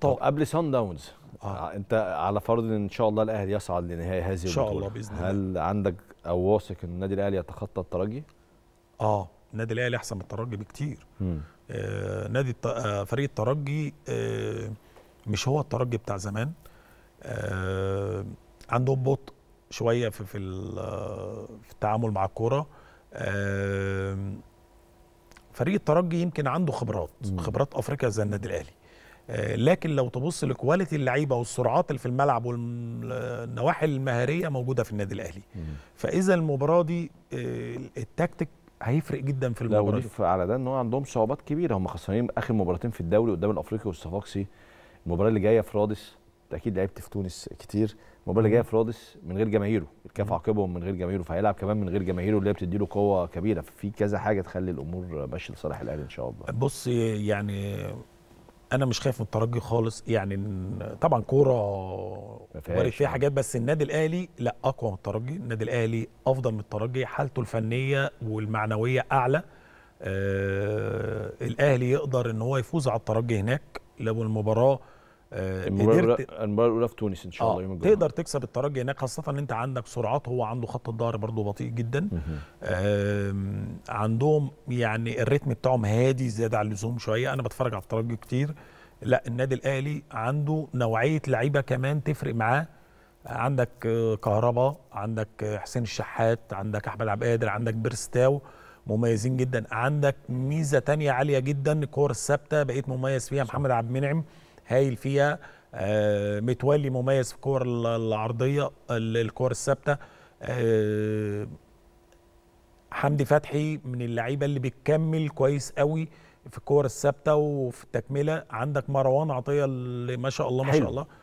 طب قبل سان داونز آه. آه، انت على فرض ان شاء الله الاهلي يصعد لنهائي هذه البطوله ان شاء الله باذن الله هل عندك او واثق ان النادي الاهلي يتخطى الترجي؟ اه النادي الاهلي احسن من الترجي بكتير آه نادي الت... آه فريق الترجي آه مش هو الترجي بتاع زمان آه عندهم بطء شويه في في, آه، في التعامل مع الكوره آه فريق الترجي يمكن عنده خبرات مم. خبرات افريقيا زي النادي الاهلي آه، لكن لو تبص لكواليتي اللعيبه والسرعات اللي في الملعب والنواحي المهاريه موجوده في النادي الاهلي فاذا المباراه دي آه، التكتيك هيفرق جدا في المباراه دي على ده ان هو عندهم صعوبات كبيره هم خسرانين اخر مباراتين في الدوري قدام الافريقي والصفاقسي المباراه اللي جايه في رادس اكيد لعبت في تونس كتير المباراه اللي جايه في رادس من غير جماهيره الكاف عاقبهم من غير جماهيره فهيلعب كمان من غير جماهيره اللي بتدي له قوه كبيره في كذا حاجه تخلي الامور ماشيه لصالح الاهلي ان شاء الله بص يعني انا مش خايف من الترجي خالص يعني طبعا كوره وارد فيها حاجات بس النادي الاهلي لا اقوى من الترجي النادي الاهلي افضل من الترجي حالته الفنيه والمعنويه اعلى آه الاهلي يقدر ان هو يفوز على الترجي هناك لو المباراه آه المباراه الاولى في تونس ان شاء آه، الله يوم الجمعه تقدر تكسب الترجي هناك خاصه ان انت عندك سرعات هو عنده خط الظهر برضه بطيء جدا آه عندهم يعني الريتم بتاعهم هادي زياده عن اللزوم شويه انا بتفرج على الترجي كتير لا النادي الاهلي عنده نوعيه لعيبه كمان تفرق معاه عندك آه، كهربا عندك آه، حسين الشحات عندك احمد عبد القادر عندك بيرستاو مميزين جدا عندك ميزه تانية عاليه جدا الكور الثابته بقيت مميز فيها محمد عبد المنعم هايل فيها آه، متولي مميز في الكور العرضيه الكور الثابته حمدي فتحي من اللعيبه اللي بتكمل كويس قوي في الكور الثابته وفي التكمله عندك مروان عطيه اللي ما شاء الله ما شاء الله